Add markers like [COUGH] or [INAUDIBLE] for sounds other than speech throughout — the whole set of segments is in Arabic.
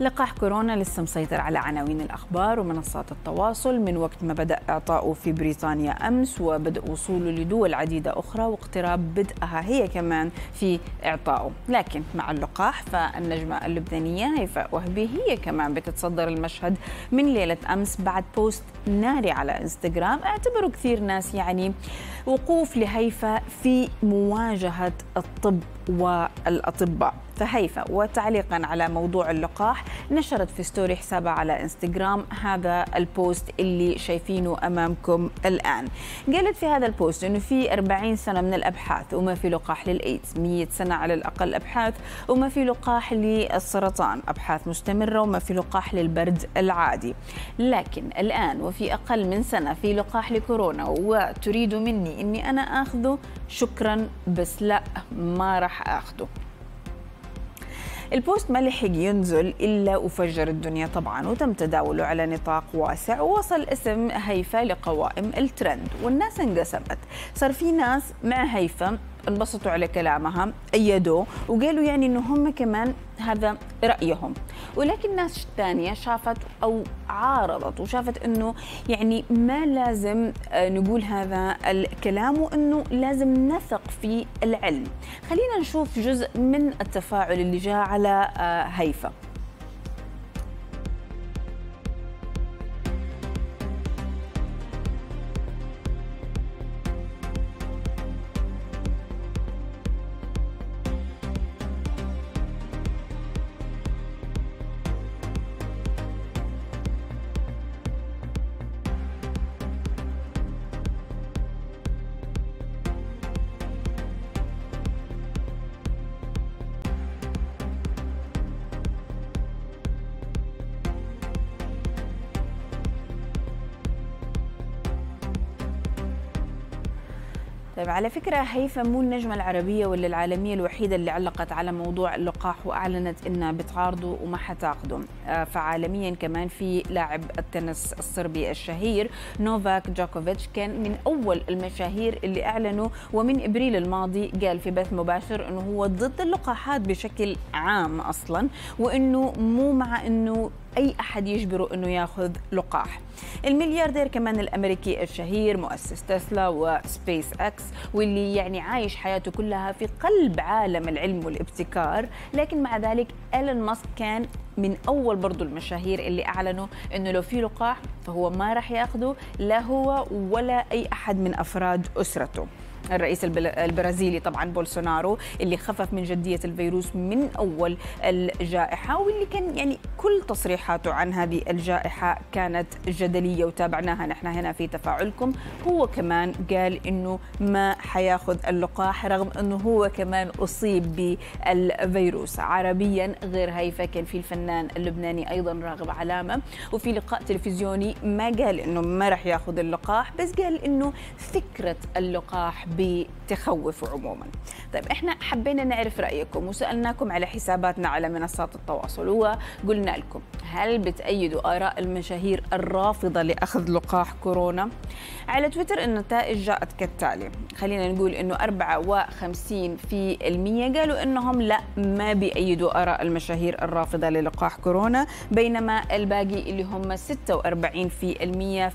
لقاح كورونا لسه مسيطر على عناوين الأخبار ومنصات التواصل من وقت ما بدأ إعطاؤه في بريطانيا أمس وبدأ وصوله لدول عديدة أخرى واقتراب بدءها هي كمان في إعطائه لكن مع اللقاح فالنجمة اللبنانية هيفاء وهبي هي كمان بتتصدر المشهد من ليلة أمس بعد بوست ناري على إنستغرام اعتبره كثير ناس يعني وقوف لهيفاء في مواجهة الطب والأطباء فهيفا وتعليقا على موضوع اللقاح نشرت في ستوري حسابها على انستغرام هذا البوست اللي شايفينه امامكم الان قالت في هذا البوست انه في 40 سنه من الابحاث وما في لقاح للايدز 100 سنه على الاقل ابحاث وما في لقاح للسرطان ابحاث مستمره وما في لقاح للبرد العادي لكن الان وفي اقل من سنه في لقاح لكورونا وتريد مني اني انا اخذه شكرا بس لا ما راح اخذه البوست ما لحق ينزل إلا وفجر الدنيا طبعا وتم تداوله على نطاق واسع ووصل اسم هيفا لقوائم الترند والناس انقسمت صار في ناس مع هيفا انبسطوا على كلامها أيدوه وقالوا يعني أنه هم كمان هذا رأيهم ولكن ناس ثانية شافت أو عارضت وشافت أنه يعني ما لازم آه، نقول هذا الكلام وأنه لازم نثق في العلم خلينا نشوف جزء من التفاعل اللي جاء على آه، هيفا طيب على فكرة هيفا مو النجمة العربية ولا العالمية الوحيدة اللي علقت على موضوع اللقاح وأعلنت إنها بتعارضه وما حتاخده آه، فعالميا كمان في لاعب التنس الصربي الشهير نوفاك جوكوفيتش كان من أول المشاهير اللي أعلنوا ومن إبريل الماضي قال في بث مباشر إنه هو ضد اللقاحات بشكل عام أصلا وإنه مو مع إنه أي أحد يجبره أنه ياخذ لقاح الملياردير كمان الأمريكي الشهير مؤسس تسلا وسبيس أكس واللي يعني عايش حياته كلها في قلب عالم العلم والابتكار لكن مع ذلك إيلون ماسك كان من اول برضه المشاهير اللي اعلنوا انه لو في لقاح فهو ما راح ياخذه لا هو ولا اي احد من افراد اسرته الرئيس البرازيلي طبعا بولسونارو اللي خفف من جدية الفيروس من أول الجائحة واللي كان يعني كل تصريحاته عن هذه الجائحة كانت جدلية وتابعناها نحن هنا في تفاعلكم هو كمان قال إنه ما حياخذ اللقاح رغم إنه هو كمان أصيب بالفيروس عربيا غير هيفا كان في الفنان اللبناني أيضا راغب علامة وفي لقاء تلفزيوني ما قال إنه ما راح ياخذ اللقاح بس قال إنه فكرة اللقاح بتخوف عموما طيب احنا حبينا نعرف رايكم وسالناكم على حساباتنا على منصات التواصل وقلنا لكم هل بتأيدوا آراء المشاهير الرافضة لأخذ لقاح كورونا؟ على تويتر النتائج جاءت كالتالي خلينا نقول أنه 54% قالوا أنهم لا ما بيأيدوا آراء المشاهير الرافضة للقاح كورونا بينما الباقي اللي هم 46%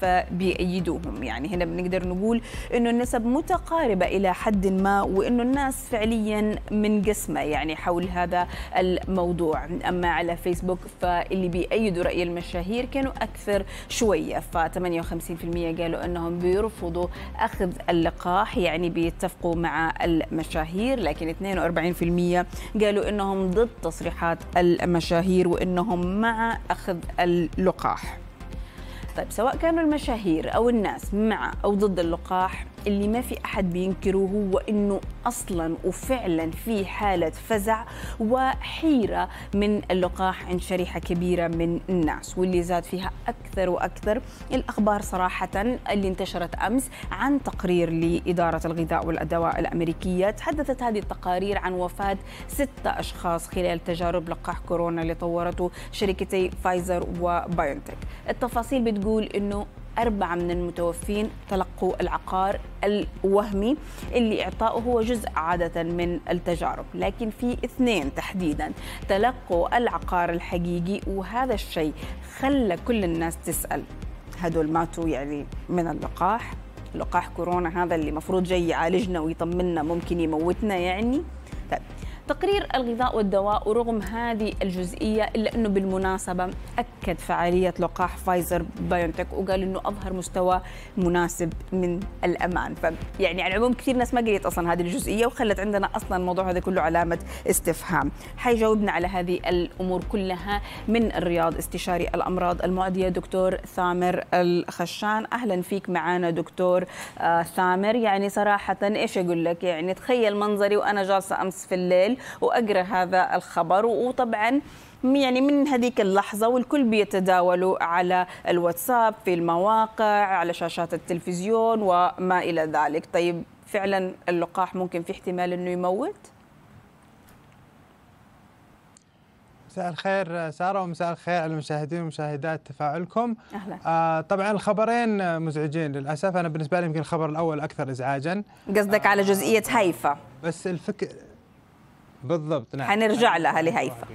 فبيأيدوهم يعني هنا بنقدر نقول أنه النسب متقاربة مضطربة إلى حد ما وأنه الناس فعليا منقسمة يعني حول هذا الموضوع أما على فيسبوك فاللي بيأيدوا رأي المشاهير كانوا أكثر شوية ف 58% قالوا أنهم بيرفضوا أخذ اللقاح يعني بيتفقوا مع المشاهير لكن 42% قالوا أنهم ضد تصريحات المشاهير وأنهم مع أخذ اللقاح طيب سواء كانوا المشاهير أو الناس مع أو ضد اللقاح اللي ما في أحد بينكره هو أنه أصلا وفعلا في حالة فزع وحيرة من اللقاح عند شريحة كبيرة من الناس واللي زاد فيها أكثر وأكثر الأخبار صراحة اللي انتشرت أمس عن تقرير لإدارة الغذاء والادواء الأمريكية تحدثت هذه التقارير عن وفاة ستة أشخاص خلال تجارب لقاح كورونا اللي طورته شركتي فايزر وبايونتك التفاصيل بتقول أنه أربعة من المتوفين تلقوا يطلقوا العقار الوهمي اللي إعطاؤه هو جزء عادة من التجارب لكن في اثنين تحديدا تلقوا العقار الحقيقي وهذا الشيء خلى كل الناس تسأل هدول ماتوا يعني من اللقاح لقاح كورونا هذا اللي مفروض جاي يعالجنا ويطمنا ممكن يموتنا يعني طيب تقرير الغذاء والدواء ورغم هذه الجزئية إلا أنه بالمناسبة أكد أكد فعالية لقاح فايزر بايونتك وقال إنه أظهر مستوى مناسب من الأمان فيعني على العموم كثير ناس ما قريت أصلا هذه الجزئية وخلت عندنا أصلا الموضوع هذا كله علامة استفهام حيجاوبنا على هذه الأمور كلها من الرياض استشاري الأمراض المعدية دكتور ثامر الخشان أهلا فيك معنا دكتور آه، ثامر يعني صراحة إيش أقول لك يعني تخيل منظري وأنا جالسة أمس في الليل وأقرأ هذا الخبر وطبعا يعني من هذيك اللحظة والكل بيتداولوا على الواتساب في المواقع على شاشات التلفزيون وما إلى ذلك طيب فعلا اللقاح ممكن في احتمال أنه يموت؟ مساء الخير سارة ومساء الخير على المشاهدين ومشاهدات تفاعلكم أهلا. آه طبعا الخبرين مزعجين للأسف أنا بالنسبة لي يمكن الخبر الأول أكثر إزعاجا قصدك آه على جزئية آه، هيفا بس الفكر بالضبط نعم حنرجع لها لهيفا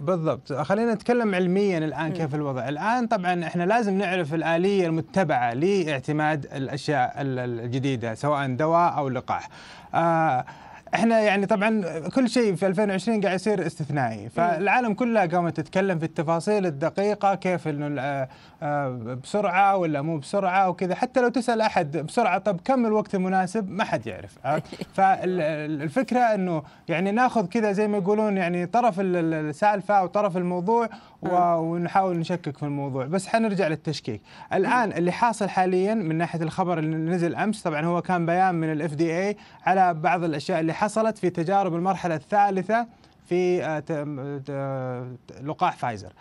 بالضبط خلينا نتكلم علميا الان كيف الوضع الان طبعا احنا لازم نعرف الاليه المتبعه لاعتماد الاشياء الجديده سواء دواء او لقاح آه احنا يعني طبعا كل شيء في 2020 قاعد يصير استثنائي فالعالم كلها قامت تتكلم في التفاصيل الدقيقه كيف انه آه، آه، بسرعه ولا مو بسرعه وكذا حتى لو تسال احد بسرعه طب كم الوقت المناسب ما حد يعرف [LAUGHS] فالفكره انه يعني ناخذ كذا زي ما يقولون يعني طرف السالفه او طرف الموضوع ونحاول نشكك في الموضوع بس حنرجع للتشكيك الان اللي حاصل حاليا من ناحيه الخبر اللي نزل امس طبعا هو كان بيان من الاف دي اي على بعض الاشياء اللي حصلت في تجارب المرحله الثالثه في آه، آه، آه، لقاح فايزر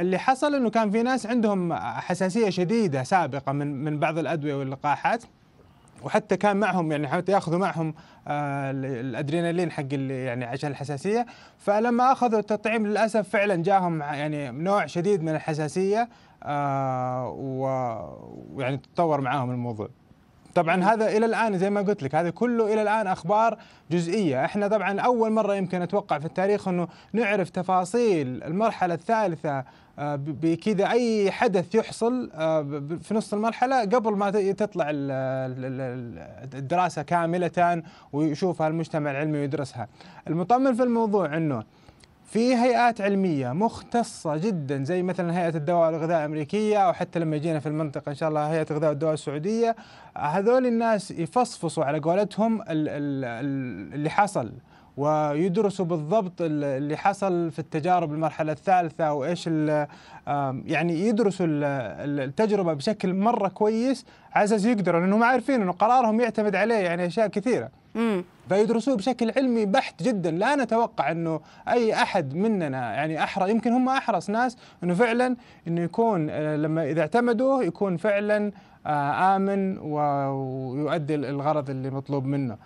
اللي حصل انه كان في ناس عندهم حساسيه شديده سابقه من من بعض الادويه واللقاحات وحتى كان معهم يعني حتى ياخذوا معهم الادرينالين حق اللي يعني عشان الحساسيه فلما اخذوا التطعيم للاسف فعلا جاهم يعني نوع شديد من الحساسيه ويعني تطور معاهم الموضوع. طبعا هذا الى الان زي ما قلت لك هذا كله الى الان اخبار جزئيه، احنا طبعا اول مره يمكن اتوقع في التاريخ انه نعرف تفاصيل المرحله الثالثه آه، بكذا اي حدث يحصل آه، في نص المرحله قبل ما تطلع الدراسه كامله ويشوفها المجتمع العلمي ويدرسها. المطمن في الموضوع انه في هيئات علمية مختصة جدا زي مثلا هيئة الدواء والغذاء الأمريكية أو حتى لما جينا في المنطقة إن شاء الله هيئة الغذاء والدواء السعودية هذول الناس يفصفصوا على قولتهم اللي حصل ويدرسوا بالضبط اللي حصل في التجارب المرحلة الثالثة وإيش يعني يدرسوا التجربة بشكل مرة كويس عزز يقدروا لأنهم عارفين أنه قرارهم يعتمد عليه يعني أشياء كثيرة فيدرسوه بشكل علمي بحت جدا لا نتوقع انه اي احد مننا يعني أحرى يمكن هم احرص ناس انه فعلا انه يكون آه، لما اذا اعتمدوه يكون فعلا آه، امن ويؤدي الغرض اللي مطلوب منه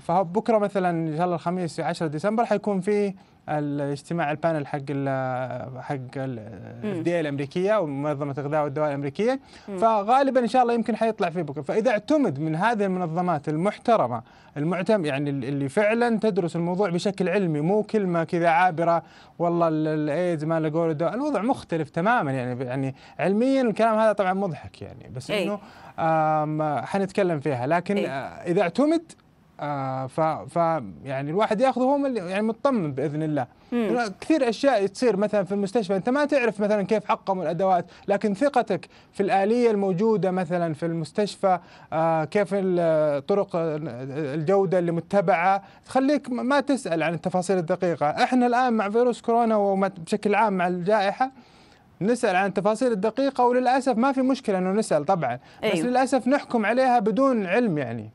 فبكره مثلا ان شاء الله الخميس 10 ديسمبر حيكون فيه الاجتماع البانل حق الـ حق الاف دي الامريكيه ومنظمه الغذاء والدواء الامريكيه فغالبا ان شاء الله يمكن حيطلع فيه بكره فاذا اعتمد من هذه المنظمات المحترمه المعتم يعني اللي فعلا تدرس الموضوع بشكل علمي مو كلمه كذا عابره والله الايدز ما لقوا له الوضع مختلف تماما يعني يعني علميا الكلام هذا طبعا مضحك يعني بس إيه. انه حنتكلم فيها لكن إيه. آه، اذا اعتمد آه ف, ف يعني الواحد ياخذه هو يعني مطمن باذن الله مم. كثير اشياء تصير مثلا في المستشفى انت ما تعرف مثلا كيف حقموا الادوات لكن ثقتك في الاليه الموجوده مثلا في المستشفى آه كيف طرق الجوده اللي متبعه تخليك ما تسال عن التفاصيل الدقيقه احنا الان مع فيروس كورونا وبشكل عام مع الجائحه نسال عن التفاصيل الدقيقه وللاسف ما في مشكله انه نسال طبعا أيوه. بس للاسف نحكم عليها بدون علم يعني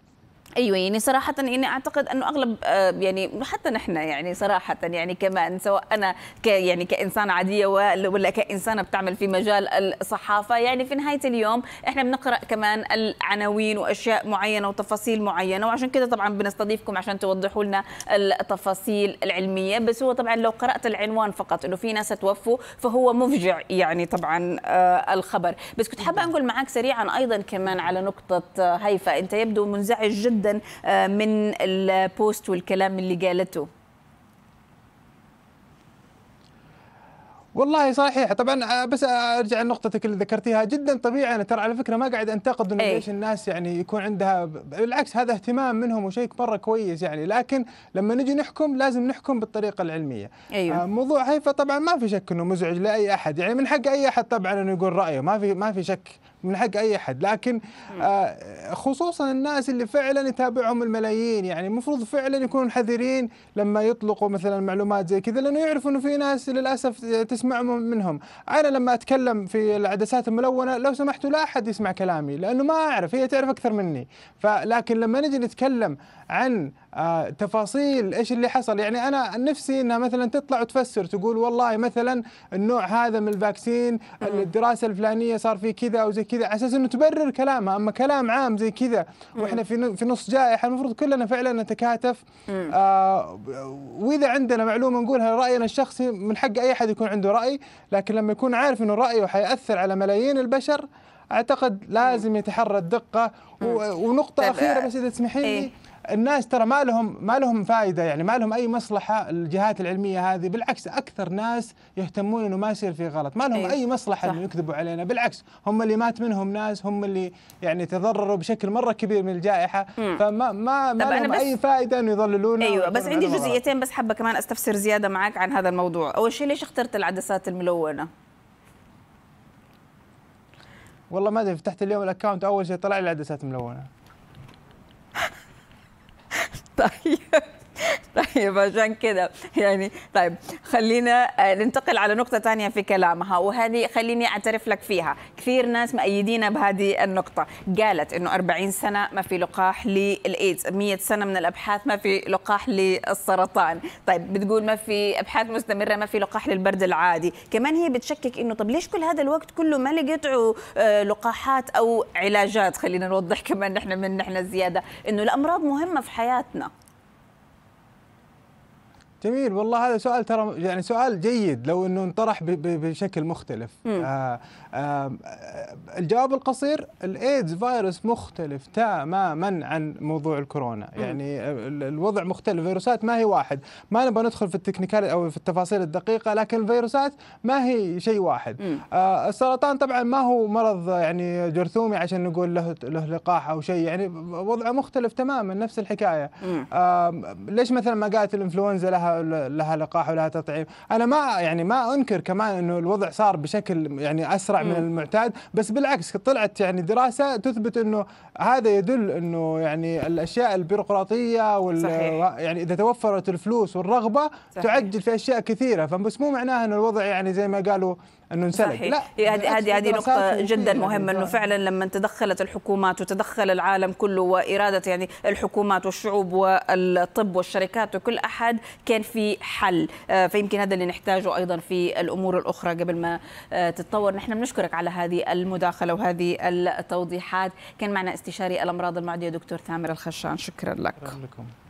ايوه يعني صراحه يعني اعتقد انه اغلب آه، يعني حتى نحن يعني صراحه يعني كمان سواء انا ك يعني كانسان عاديه ولا كانسانه بتعمل في مجال الصحافه يعني في نهايه اليوم احنا بنقرا كمان العناوين واشياء معينه وتفاصيل معينه وعشان كده طبعا بنستضيفكم عشان توضحوا لنا التفاصيل العلميه بس هو طبعا لو قرات العنوان فقط انه في ناس توفوا فهو مفجع يعني طبعا آه، الخبر بس كنت حابه نعم. انقل معك سريعا ايضا كمان على نقطه آه، هيفا انت يبدو منزعج جدا جدا آه، من البوست والكلام اللي قالته والله صحيح طبعا آه، بس آه، ارجع لنقطتك اللي ذكرتيها جدا طبيعي انا ترى على فكره ما قاعد انتقد انه إيه. ليش الناس يعني يكون عندها بالعكس هذا اهتمام منهم وشيء مره كويس يعني لكن لما نجي نحكم لازم نحكم بالطريقه العلميه أيوه. موضوع هيفا طبعا ما في شك انه مزعج لاي احد يعني من حق اي احد طبعا انه يقول رايه ما في ما في شك من حق اي احد لكن آه، خصوصا الناس اللي فعلا يتابعهم الملايين يعني المفروض فعلا يكونوا حذرين لما يطلقوا مثلا معلومات زي كذا لانه يعرفوا انه في ناس للاسف تسمع منهم انا لما اتكلم في العدسات الملونه لو سمحتوا لا احد يسمع كلامي لانه ما اعرف هي تعرف اكثر مني فلكن لما نجي نتكلم عن آه، تفاصيل ايش اللي حصل يعني انا نفسي انها مثلا تطلع وتفسر تقول والله مثلا النوع هذا من الفاكسين الدراسه الفلانيه صار فيه كذا او زي كذا على اساس انه تبرر كلامها اما كلام عام زي كذا واحنا في في نص جائحه المفروض كلنا فعلا نتكاتف آه واذا عندنا معلومه نقولها راينا الشخصي من حق اي احد يكون عنده راي لكن لما يكون عارف انه رايه حياثر على ملايين البشر اعتقد لازم يتحرى الدقه ونقطه طيب، اخيره آه، بس اذا تسمحين إيه؟ الناس ترى ما لهم ما لهم فائده يعني ما لهم اي مصلحه الجهات العلميه هذه بالعكس اكثر ناس يهتمون انه ما يصير في غلط ما لهم أيوه. اي مصلحه انه يكذبوا علينا بالعكس هم اللي مات منهم ناس هم اللي يعني تضرروا بشكل مره كبير من الجائحه مم. فما ما ما لهم اي فائده انه يضللونا ايوه بس عندي جزئيتين بس حابه كمان استفسر زياده معك عن هذا الموضوع اول شيء ليش اخترت العدسات الملونه والله ما ادري فتحت اليوم الاكونت اول شيء طلع لي العدسات ملونه [LAUGHS] Bye. [LAUGHS] طيب عشان كده يعني طيب خلينا آه، ننتقل على نقطة ثانية في كلامها وهذه خليني أعترف لك فيها كثير ناس مأيدين بهذه النقطة قالت أنه 40 سنة ما في لقاح للإيدز 100 سنة من الأبحاث ما في لقاح للسرطان طيب بتقول ما في أبحاث مستمرة ما في لقاح للبرد العادي كمان هي بتشكك أنه طب ليش كل هذا الوقت كله ما لقيتوا آه، لقاحات أو علاجات خلينا نوضح كمان نحن من نحن زيادة أنه الأمراض مهمة في حياتنا جميل والله هذا سؤال ترى يعني سؤال جيد لو انه انطرح بشكل مختلف آه آه الجواب القصير الايدز فيروس مختلف تماما عن موضوع الكورونا مم. يعني الوضع مختلف الفيروسات ما هي واحد ما نبغى ندخل في التكنيكال او في التفاصيل الدقيقه لكن الفيروسات ما هي شيء واحد آه السرطان طبعا ما هو مرض يعني جرثومي عشان نقول له له لقاح او شيء يعني وضعه مختلف تماما نفس الحكايه آه ليش مثلا ما قالت الانفلونزا لها لها لقاح ولها تطعيم انا ما يعني ما انكر كمان انه الوضع صار بشكل يعني اسرع من المعتاد بس بالعكس طلعت يعني دراسه تثبت انه هذا يدل انه يعني الاشياء البيروقراطيه وال صحيح. يعني اذا توفرت الفلوس والرغبه صحيح. تعجل في اشياء كثيره فبس مو معناها انه الوضع يعني زي ما قالوا انه انسلب لا هذه هذه نقطه جدا يعني مهمه انه فعلا لما تدخلت الحكومات وتدخل العالم كله واراده يعني الحكومات والشعوب والطب والشركات وكل احد كان في حل آه، فيمكن هذا اللي نحتاجه ايضا في الامور الاخرى قبل ما آه، تتطور نحن بنشكرك على هذه المداخله وهذه التوضيحات كان معنا استشاري الامراض المعديه دكتور ثامر الخشان شكرا لك شكرا لكم